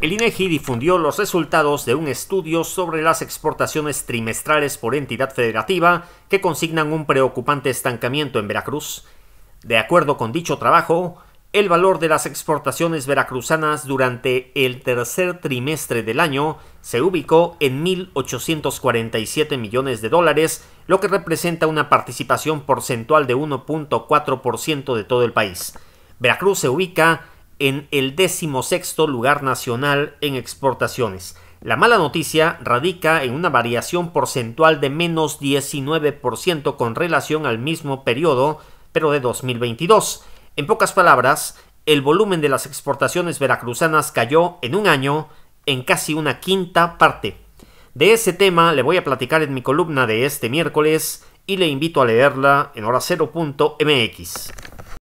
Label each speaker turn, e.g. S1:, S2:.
S1: El INEGI e difundió los resultados de un estudio sobre las exportaciones trimestrales por entidad federativa que consignan un preocupante estancamiento en Veracruz. De acuerdo con dicho trabajo, el valor de las exportaciones veracruzanas durante el tercer trimestre del año se ubicó en 1.847 millones de dólares, lo que representa una participación porcentual de 1.4% de todo el país. Veracruz se ubica en el decimosexto lugar nacional en exportaciones. La mala noticia radica en una variación porcentual de menos 19% con relación al mismo periodo, pero de 2022. En pocas palabras, el volumen de las exportaciones veracruzanas cayó en un año en casi una quinta parte. De ese tema le voy a platicar en mi columna de este miércoles y le invito a leerla en hora 0.mx.